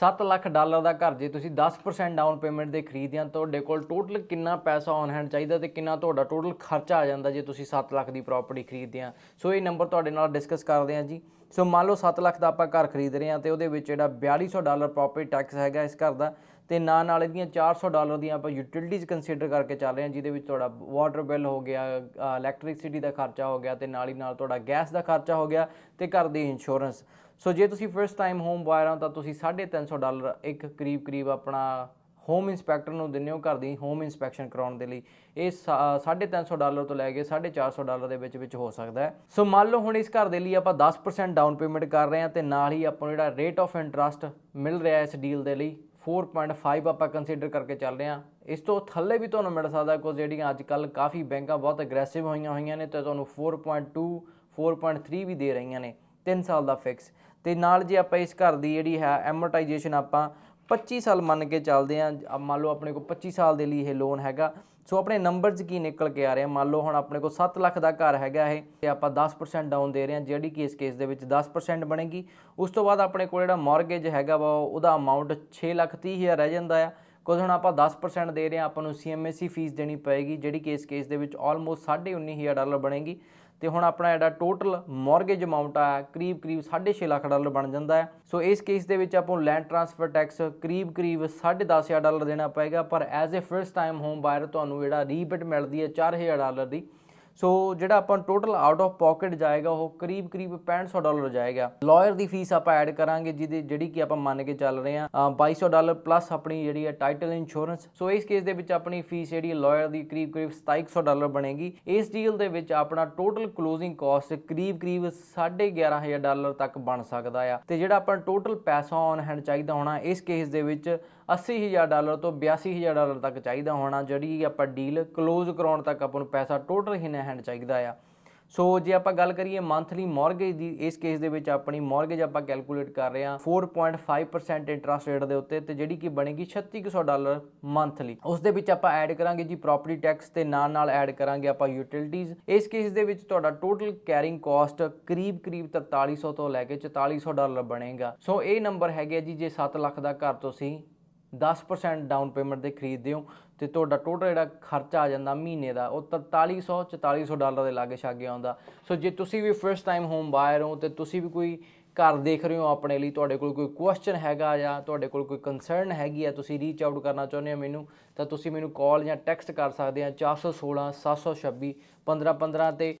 7 lakh dollar ਦਾ ਘਰ ਜੇ ਤੁਸੀਂ 10% ਡਾਊਨ ਪੇਮੈਂਟ ਦੇ ਖਰੀਦਿਆ ਤੁਹਾਡੇ ਕੋਲ ਟੋਟਲ ਕਿੰਨਾ ਪੈਸਾ ਔਨ ਹੈਂਡ ਚਾਹੀਦਾ ਤੇ ਕਿੰਨਾ ਤੁਹਾਡਾ ਟੋਟਲ ਖਰਚਾ ਆ ਜਾਂਦਾ ਜੇ ਤੁਸੀਂ 7 ਲੱਖ ਦੀ ਪ੍ਰਾਪਰਟੀ ਖਰੀਦਦੇ ਆ ਸੋ ਇਹ ਨੰਬਰ ਤੁਹਾਡੇ ਨਾਲ ਡਿਸਕਸ ਕਰਦੇ ਆ ਜੀ ਸੋ ਮੰਨ ਲਓ 7 ਲੱਖ ਦਾ ਆਪਾਂ ਘਰ ਖਰੀਦ ਰਹੇ ਆ ਤੇ ਉਹਦੇ ਵਿੱਚ ਜਿਹੜਾ 4200 ਡਾਲਰ ਪ੍ਰਾਪਰਟੀ ਟੈਕਸ ਹੈਗਾ ਇਸ ਘਰ ਦਾ ਤੇ ਨਾਲ ਨਾਲ ਇਹਦੀਆਂ 400 ਡਾਲਰ ਦੀਆਂ ਆਪਾਂ ਯੂਟਿਲਿਟੀਜ਼ ਕੰਸੀਡਰ ਕਰਕੇ ਚੱਲ ਰਹੇ ਹਾਂ ਜਿਹਦੇ ਵਿੱਚ ਤੁਹਾਡਾ ਵਾਟਰ ਬਿੱਲ ਹੋ ਗਿਆ ਇਲੈਕਟ੍ਰਿਸਿਟੀ ਦਾ ਖਰਚਾ ਹੋ ਗਿਆ ਤੇ ਨਾਲ ਹੀ ਨਾਲ ਤੁਹਾਡਾ ਗੈਸ ਦਾ ਖਰਚਾ ਹੋ ਗਿਆ ਤੇ ਘਰ ਦੀ ਇੰਸ਼ੋਰੈਂਸ ਸੋ ਜੇ ਤੁਸੀਂ ਫਰਸਟ ਟਾਈਮ ਹੋਮ ਬਾਇਰ ਹੋ ਤਾਂ ਤੁਸੀਂ 350 ਡਾਲਰ ਇੱਕ ਕਰੀਬ ਕਰੀਬ ਆਪਣਾ ਹੋਮ ਇਨਸਪੈਕਟਰ ਨੂੰ ਦਿੰਨੇ ਹੋ ਘਰ ਦੀ ਹੋਮ ਇਨਸਪੈਕਸ਼ਨ ਕਰਾਉਣ ਦੇ ਲਈ ਇਹ 350 ਡਾਲਰ ਤੋਂ ਲੈ ਕੇ 450 ਡਾਲਰ ਦੇ ਵਿੱਚ ਵਿੱਚ ਹੋ ਸਕਦਾ ਹੈ ਸੋ ਮੰਨ ਲਓ ਹੁਣ ਇਸ ਘਰ ਦੇ ਲਈ ਆਪਾਂ 10% ਡਾਊਨ ਪੇਮੈਂਟ ਕਰ ਰਹੇ ਹਾਂ ਤੇ ਨਾਲ ਹੀ ਆਪਾਂ ਨੂੰ ਜਿਹੜਾ ਰੇਟ ਆਫ ਇੰਟਰਸਟ ਮਿਲ ਰਿਹਾ ਇਸ ਡੀਲ ਦੇ ਲਈ 4.5 ਆਪਾਂ ਕੰਸੀਡਰ ਕਰਕੇ ਚੱਲ ਰਹੇ ਹਾਂ ਇਸ ਤੋਂ ਥੱਲੇ ਵੀ ਤੁਹਾਨੂੰ ਮਿਲ ਸਕਦਾ ਕੋ ਜਿਹੜੀਆਂ ਅੱਜ ਕੱਲ ਕਾਫੀ ਬੈਂਕਾਂ ਬਹੁਤ ਅਗਰੈਸਿਵ ਹੋਈਆਂ ਹੋਈਆਂ ਨੇ ਤੇ ਤੁਹਾਨੂੰ 4.2 4.3 ਵੀ ਦੇ ਰਹੀਆਂ ਨੇ 3 ਸਾਲ ਦਾ ਫਿਕਸ ਤੇ ਨਾਲ ਜੇ ਆਪਾਂ ਇਸ ਘਰ ਦੀ ਜਿਹੜੀ ਹੈ ਐਮੋਰਟਾਈਜੇਸ਼ਨ ਆਪਾਂ 25 ਸਾਲ ਮੰਨ ਕੇ ਚੱਲਦੇ ਆ ਮੰਨ ਲਓ ਆਪਣੇ ਕੋਲ 25 ਸਾਲ ਦੇ ਲਈ ਇਹ ਲੋਨ ਹੈਗਾ ਸੋ ਆਪਣੇ ਨੰਬਰਸ ਕੀ ਨਿਕਲ ਕੇ ਆ ਰਹੇ ਆ ਮੰਨ ਲਓ ਹੁਣ ਆਪਣੇ ਕੋਲ 7 ਲੱਖ ਦਾ ਘਰ ਹੈਗਾ ਇਹ ਤੇ ਆਪਾਂ 10% ਡਾਊਨ ਦੇ ਰਹੇ ਆ ਜਿਹੜੀ ਕਿ ਇਸ ਕੇਸ ਦੇ ਵਿੱਚ 10% ਬਣੇਗੀ ਉਸ ਤੋਂ ਬਾਅਦ ਆਪਣੇ ਕੋਲ ਜਿਹੜਾ ਮਾਰਗੇਜ ਹੈਗਾ ਵਾ ਉਹਦਾ ਅਮਾਉਂਟ 6 ਲੱਖ 30 ਹਜ਼ਾਰ ਰਹਿ ਜਾਂਦਾ ਆ ਕੋਸ ਹੁਣ ਆਪਾਂ 10% ਦੇ ਰਹੇ ਆ ਆਪਾਂ ਨੂੰ ਸੀਐਮਐਸਸੀ ਫੀਸ ਦੇਣੀ ਪਏਗੀ ਜਿਹੜੀ ਕੇਸ ਕੇਸ ਦੇ ਵਿੱਚ ਆਲਮੋਸਟ 19000 ਡਾਲਰ ਬਣੇਗੀ ਤੇ ਹੁਣ ਆਪਣਾ ਜਿਹੜਾ ਟੋਟਲ ਮਾਰਗੇਜ ਅਮਾਉਂਟ ਆ ਕਰੀਬ ਕਰੀਬ 6.5 ਲੱਖ ਡਾਲਰ ਬਣ ਜਾਂਦਾ ਹੈ ਸੋ ਇਸ ਕੇਸ ਦੇ ਵਿੱਚ ਆਪਾਂ ਨੂੰ ਲੈਂਡ ਟ੍ਰਾਂਸਫਰ ਟੈਕਸ ਕਰੀਬ ਕਰੀਬ 10500 ਡਾਲਰ ਦੇਣਾ ਪਏਗਾ ਪਰ as a first time home buyer ਤੁਹਾਨੂੰ ਜਿਹੜਾ ਰੀਬਟ ਮਿਲਦੀ ਹੈ 4000 ਡਾਲਰ ਦੀ ਸੋ ਜਿਹੜਾ ਆਪਾਂ ਟੋਟਲ ਆਊਟ ਆਫ ਪਾਕਟ ਜਾਏਗਾ ਉਹ ਕਰੀਬ ਕਰੀਬ 6500 ਡਾਲਰ ਜਾਏਗਾ ਲਾਇਰ ਦੀ ਫੀਸ ਆਪਾਂ ਐਡ ਕਰਾਂਗੇ ਜਿਹਦੀ ਜਿਹੜੀ ਕਿ ਆਪਾਂ ਮੰਨ ਕੇ ਚੱਲ ਰਹੇ ਆ 2200 ਡਾਲਰ ਪਲੱਸ ਆਪਣੀ ਜਿਹੜੀ ਹੈ ਟਾਈਟਲ ਇੰਸ਼ੋਰੈਂਸ ਸੋ ਇਸ ਕੇਸ ਦੇ ਵਿੱਚ ਆਪਣੀ ਫੀਸ ਜਿਹੜੀ ਲਾਇਰ ਦੀ ਕਰੀਬ ਕਰੀਬ 2700 ਡਾਲਰ ਬਣੇਗੀ ਇਸ ਡੀਲ ਦੇ ਵਿੱਚ ਆਪਣਾ ਟੋਟਲ ਕਲੋਜ਼ਿੰਗ ਕਾਸਟ ਕਰੀਬ ਕਰੀਬ 11500 ਡਾਲਰ ਤੱਕ ਬਣ ਸਕਦਾ ਆ ਤੇ ਜਿਹੜਾ ਆਪਾਂ ਟੋਟਲ ਪੈਸਾ ਔਨ ਹੈਂਡ ਚਾਹੀਦਾ ਹੋਣਾ ਇਸ ਕੇਸ ਦੇ ਵਿੱਚ 80000 ਡਾਲਰ ਤੋਂ 82000 ਡਾਲਰ ਤੱਕ ਚਾਹੀਦਾ ਹੋਣਾ ਜਿਹੜੀ ਆਪਾਂ ਡੀਲ ক্লোਜ਼ ਕਰਾਉਣ ਤੱਕ ਆਪਾਂ ਨੂੰ ਪੈਸਾ ਟੋਟਲ ਹੀ ਨਾ ਹੈਂਡ ਚਾਹੀਦਾ ਆ ਸੋ ਜੇ ਆਪਾਂ ਗੱਲ ਕਰੀਏ ਮੰਥਲੀ ਮਾਰਗੇਜ ਦੀ ਇਸ ਕੇਸ ਦੇ ਵਿੱਚ ਆਪਣੀ ਮਾਰਗੇਜ ਆਪਾਂ ਕੈਲਕੂਲੇਟ ਕਰ ਰਹੇ ਹਾਂ 4.5% ਇੰਟਰਸਟ ਰੇਟ ਦੇ ਉੱਤੇ ਤੇ ਜਿਹੜੀ ਕਿ ਬਣੇਗੀ 3600 ਡਾਲਰ ਮੰਥਲੀ ਉਸ ਦੇ ਵਿੱਚ ਆਪਾਂ ਐਡ ਕਰਾਂਗੇ ਜੀ ਪ੍ਰਾਪਰਟੀ ਟੈਕਸ ਤੇ ਨਾਲ ਨਾਲ ਐਡ ਕਰਾਂਗੇ ਆਪਾਂ ਯੂਟਿਲਿਟੀਆਂ ਇਸ ਕੇਸ ਦੇ ਵਿੱਚ ਤੁਹਾਡਾ ਟੋਟਲ ਕੈਰਿੰਗ ਕਾਸਟ ਕਰੀਬ ਕਰੀਬ 4300 ਤੋਂ ਲੈ ਕੇ 4400 ਡਾਲਰ ਬਣੇਗਾ ਸੋ ਇਹ ਨੰਬਰ ਹੈਗੇ ਜੀ ਜੇ 7 ਲੱਖ ਦਾ ਘਰ ਤੁਸੀਂ 10% ਡਾਊਨ ਪੇਮੈਂਟ ਦੇ ਖਰੀਦਦੇ ਹੋ ਤੇ ਤੁਹਾਡਾ ਟੋਟਲ ਜਿਹੜਾ ਖਰਚਾ ਆ ਜਾਂਦਾ ਮਹੀਨੇ ਦਾ ਉਹ 4300 4400 ਡਾਲਰ ਦੇ ਲਾਗੇ ਛਾਗੇ ਆਉਂਦਾ ਸੋ ਜੇ ਤੁਸੀਂ ਵੀ ਫਰਸਟ ਟਾਈਮ ਹੋਮ ਬਾਇਰ ਹੋ ਤੇ ਤੁਸੀਂ ਵੀ ਕੋਈ ਘਰ ਦੇਖ ਰਹੇ ਹੋ ਆਪਣੇ ਲਈ ਤੁਹਾਡੇ ਕੋਲ ਕੋਈ ਕੁਐਸਚਨ ਹੈਗਾ ਜਾਂ ਤੁਹਾਡੇ ਕੋਲ ਕੋਈ ਕੰਸਰਨ ਹੈਗੀ ਆ ਤੁਸੀਂ ਰੀਚ ਆਊਟ ਕਰਨਾ ਚਾਹੁੰਦੇ ਹੋ ਮੈਨੂੰ ਤਾਂ ਤੁਸੀਂ ਮੈਨੂੰ ਕਾਲ ਜਾਂ ਟੈਕਸਟ ਕਰ ਸਕਦੇ ਆ 416 726 1515 ਤੇ